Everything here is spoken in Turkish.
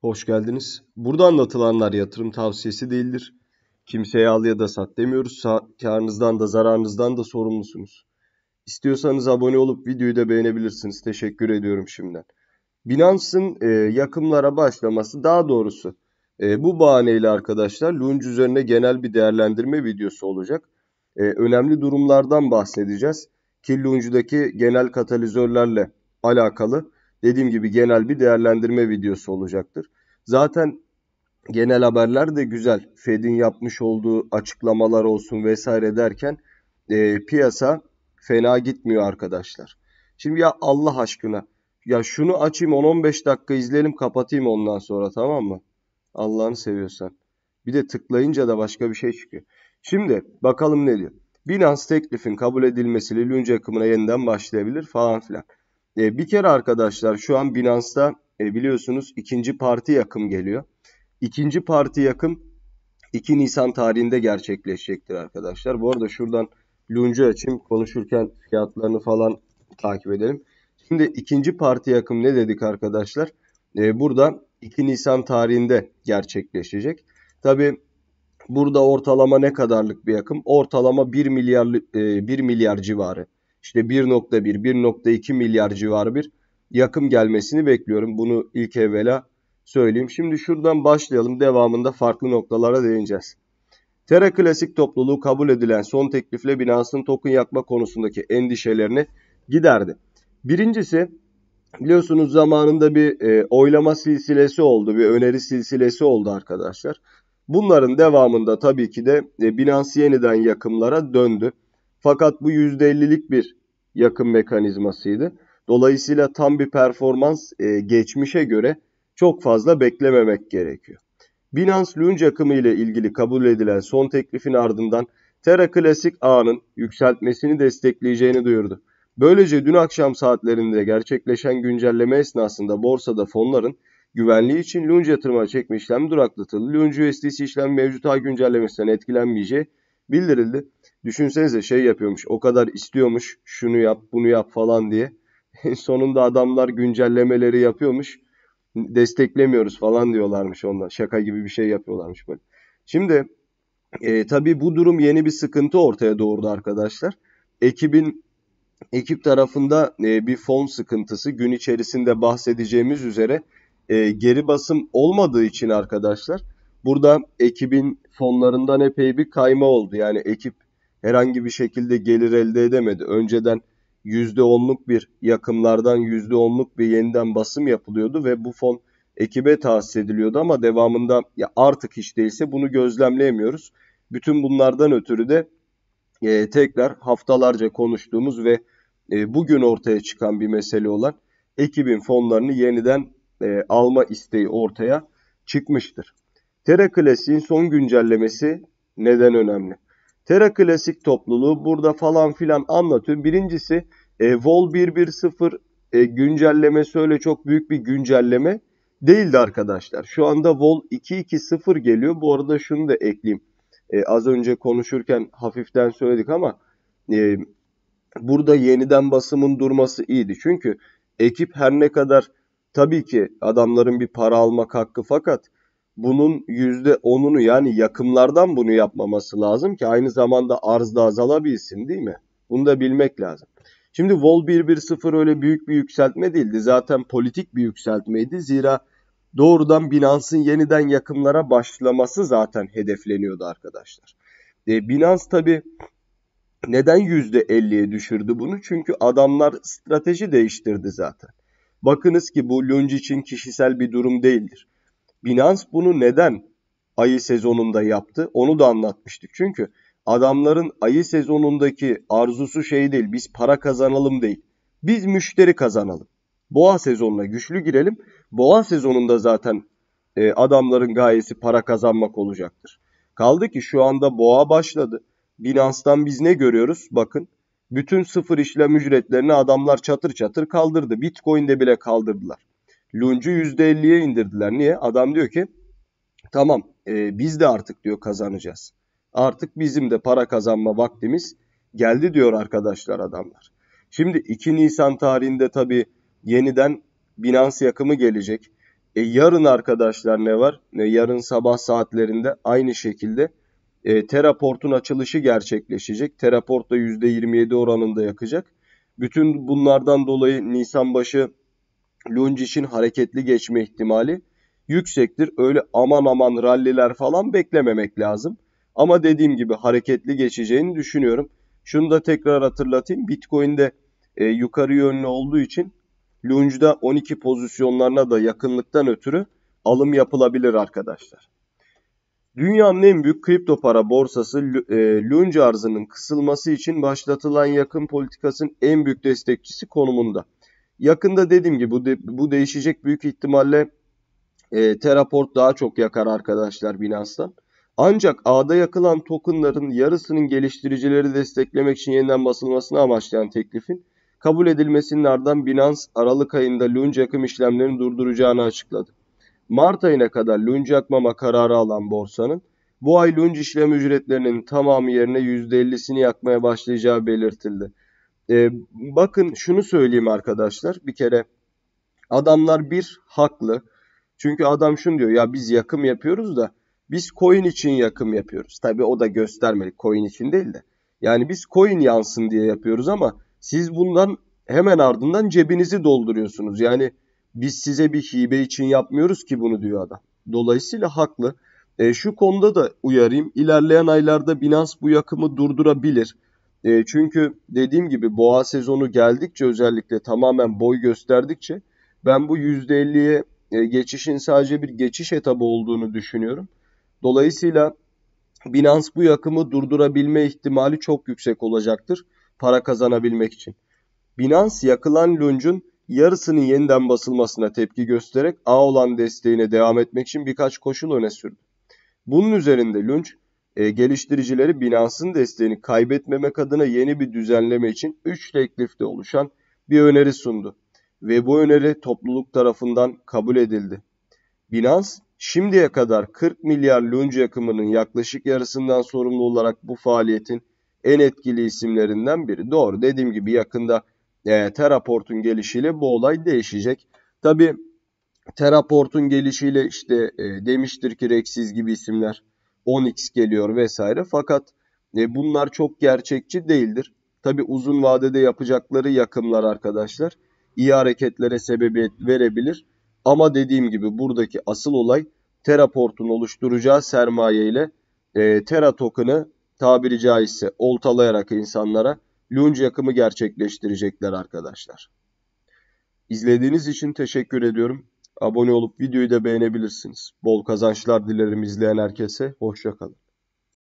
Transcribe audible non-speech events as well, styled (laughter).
Hoş geldiniz. Burada anlatılanlar yatırım tavsiyesi değildir. Kimseye al ya da sat demiyoruz. Karınızdan da zararınızdan da sorumlusunuz. İstiyorsanız abone olup videoyu da beğenebilirsiniz. Teşekkür ediyorum şimdiden. Binance'ın e, yakımlara başlaması daha doğrusu e, bu bahaneyle arkadaşlar Lunge üzerine genel bir değerlendirme videosu olacak. E, önemli durumlardan bahsedeceğiz. Ki Lunge'daki genel katalizörlerle alakalı dediğim gibi genel bir değerlendirme videosu olacaktır. Zaten genel haberler de güzel. Fed'in yapmış olduğu açıklamalar olsun vesaire derken e, piyasa fena gitmiyor arkadaşlar. Şimdi ya Allah aşkına ya şunu açayım 10-15 dakika izleyelim kapatayım ondan sonra tamam mı? Allah'ını seviyorsan. Bir de tıklayınca da başka bir şey çıkıyor. Şimdi bakalım ne diyor. Binance teklifin kabul edilmesiyle lünce akımına yeniden başlayabilir falan filan. E, bir kere arkadaşlar şu an Binance'da e, biliyorsunuz ikinci parti yakım geliyor. İkinci parti yakım 2 Nisan tarihinde gerçekleşecektir arkadaşlar. Bu arada şuradan luncu açayım. Konuşurken fiyatlarını falan takip edelim. Şimdi ikinci parti yakım ne dedik arkadaşlar? E, burada 2 Nisan tarihinde gerçekleşecek. Tabi burada ortalama ne kadarlık bir yakım? Ortalama 1 milyar, e, 1 milyar civarı işte 1.1, 1.2 milyar civarı bir yakım gelmesini bekliyorum. Bunu ilk evvela söyleyeyim. Şimdi şuradan başlayalım. Devamında farklı noktalara değineceğiz. Terra Klasik topluluğu kabul edilen son teklifle Binance'ın token yakma konusundaki endişelerini giderdi. Birincisi biliyorsunuz zamanında bir e, oylama silsilesi oldu, bir öneri silsilesi oldu arkadaşlar. Bunların devamında tabii ki de e, Binance yeniden yakımlara döndü. Fakat bu %50'lik bir yakın mekanizmasıydı. Dolayısıyla tam bir performans e, geçmişe göre çok fazla beklememek gerekiyor. Binance Lunge akımı ile ilgili kabul edilen son teklifin ardından Terra Classic ağının yükseltmesini destekleyeceğini duyurdu. Böylece dün akşam saatlerinde gerçekleşen güncelleme esnasında borsada fonların güvenliği için Lunge yatırıma çekme işlemi duraklatıldı. Lunge USDC işlem mevcut ağ güncellemesinden etkilenmeyeceği bildirildi. Düşünsenize şey yapıyormuş. O kadar istiyormuş. Şunu yap, bunu yap falan diye. (laughs) Sonunda adamlar güncellemeleri yapıyormuş. Desteklemiyoruz falan diyorlarmış onlar. Şaka gibi bir şey yapıyorlarmış böyle. Şimdi e, tabii bu durum yeni bir sıkıntı ortaya doğurdu arkadaşlar. Ekibin ekip tarafında e, bir fon sıkıntısı gün içerisinde bahsedeceğimiz üzere e, geri basım olmadığı için arkadaşlar burada ekibin fonlarından epey bir kayma oldu. Yani ekip herhangi bir şekilde gelir elde edemedi. Önceden %10'luk bir yakımlardan %10'luk bir yeniden basım yapılıyordu ve bu fon ekibe tahsis ediliyordu ama devamında ya artık hiç değilse bunu gözlemleyemiyoruz. Bütün bunlardan ötürü de e, tekrar haftalarca konuştuğumuz ve e, bugün ortaya çıkan bir mesele olan ekibin fonlarını yeniden e, alma isteği ortaya çıkmıştır. Terra Classic'in son güncellemesi neden önemli? Tera Klasik topluluğu burada falan filan anlatıyor. Birincisi e, Vol 110 e, güncellemesi öyle çok büyük bir güncelleme değildi arkadaşlar. Şu anda Vol 220 geliyor. Bu arada şunu da ekleyeyim. E, az önce konuşurken hafiften söyledik ama e, burada yeniden basımın durması iyiydi. Çünkü ekip her ne kadar tabii ki adamların bir para almak hakkı fakat bunun %10'unu yani yakımlardan bunu yapmaması lazım ki aynı zamanda arz da azalabilsin değil mi? Bunu da bilmek lazım. Şimdi Vol 110 öyle büyük bir yükseltme değildi. Zaten politik bir yükseltmeydi. Zira doğrudan Binance'ın yeniden yakımlara başlaması zaten hedefleniyordu arkadaşlar. E, Binance tabi neden %50'ye düşürdü bunu? Çünkü adamlar strateji değiştirdi zaten. Bakınız ki bu Lunge için kişisel bir durum değildir. Binance bunu neden ayı sezonunda yaptı onu da anlatmıştık. Çünkü adamların ayı sezonundaki arzusu şey değil biz para kazanalım değil. Biz müşteri kazanalım. Boğa sezonuna güçlü girelim. Boğa sezonunda zaten e, adamların gayesi para kazanmak olacaktır. Kaldı ki şu anda boğa başladı. Binance'tan biz ne görüyoruz? Bakın bütün sıfır işlem ücretlerini adamlar çatır çatır kaldırdı. Bitcoin'de bile kaldırdılar. Lunch'u %50'ye indirdiler. Niye? Adam diyor ki tamam e, biz de artık diyor kazanacağız. Artık bizim de para kazanma vaktimiz geldi diyor arkadaşlar adamlar. Şimdi 2 Nisan tarihinde tabii yeniden Binance yakımı gelecek. E, yarın arkadaşlar ne var? E, yarın sabah saatlerinde aynı şekilde e, Teraport'un açılışı gerçekleşecek. Teraport da %27 oranında yakacak. Bütün bunlardan dolayı Nisan başı Lungic'in hareketli geçme ihtimali yüksektir. Öyle aman aman ralliler falan beklememek lazım. Ama dediğim gibi hareketli geçeceğini düşünüyorum. Şunu da tekrar hatırlatayım. Bitcoin'de e, yukarı yönlü olduğu için Lunge'da 12 pozisyonlarına da yakınlıktan ötürü alım yapılabilir arkadaşlar. Dünyanın en büyük kripto para borsası e, Lunge arzının kısılması için başlatılan yakın politikasının en büyük destekçisi konumunda. Yakında dediğim gibi bu, de, bu değişecek büyük ihtimalle e, Teraport daha çok yakar arkadaşlar Binance'dan. Ancak ağda yakılan tokenların yarısının geliştiricileri desteklemek için yeniden basılmasını amaçlayan teklifin kabul edilmesinin ardından Binance Aralık ayında Lunge akım işlemlerini durduracağını açıkladı. Mart ayına kadar Lunge akmama kararı alan borsanın bu ay Lunge işlem ücretlerinin tamamı yerine %50'sini yakmaya başlayacağı belirtildi. E, bakın şunu söyleyeyim arkadaşlar. Bir kere adamlar bir haklı. Çünkü adam şunu diyor ya biz yakım yapıyoruz da biz coin için yakım yapıyoruz. tabi o da göstermelik coin için değil de. Yani biz coin yansın diye yapıyoruz ama siz bundan hemen ardından cebinizi dolduruyorsunuz. Yani biz size bir hibe için yapmıyoruz ki bunu diyor adam. Dolayısıyla haklı. E, şu konuda da uyarayım. ilerleyen aylarda Binance bu yakımı durdurabilir. E, çünkü dediğim gibi boğa sezonu geldikçe özellikle tamamen boy gösterdikçe ben bu %50'ye e, geçişin sadece bir geçiş etabı olduğunu düşünüyorum. Dolayısıyla Binance bu yakımı durdurabilme ihtimali çok yüksek olacaktır para kazanabilmek için. Binance yakılan lunch'un yarısının yeniden basılmasına tepki göstererek A olan desteğine devam etmek için birkaç koşul öne sürdü. Bunun üzerinde lunch e, geliştiricileri Binance'ın desteğini kaybetmemek adına yeni bir düzenleme için 3 teklifte oluşan bir öneri sundu ve bu öneri topluluk tarafından kabul edildi. Binance şimdiye kadar 40 milyar luncu yakımının yaklaşık yarısından sorumlu olarak bu faaliyetin en etkili isimlerinden biri. Doğru dediğim gibi yakında e, Teraport'un gelişiyle bu olay değişecek. Tabi Teraport'un gelişiyle işte e, demiştir ki Rexiz gibi isimler 10x geliyor vesaire. Fakat e, bunlar çok gerçekçi değildir. Tabi uzun vadede yapacakları yakımlar arkadaşlar iyi hareketlere sebebiyet verebilir. Ama dediğim gibi buradaki asıl olay Teraport'un oluşturacağı sermaye ile e, Tera token'ı tabiri caizse oltalayarak insanlara lunge yakımı gerçekleştirecekler arkadaşlar. İzlediğiniz için teşekkür ediyorum. Abone olup videoyu da beğenebilirsiniz. Bol kazançlar dilerim izleyen herkese. Hoşçakalın.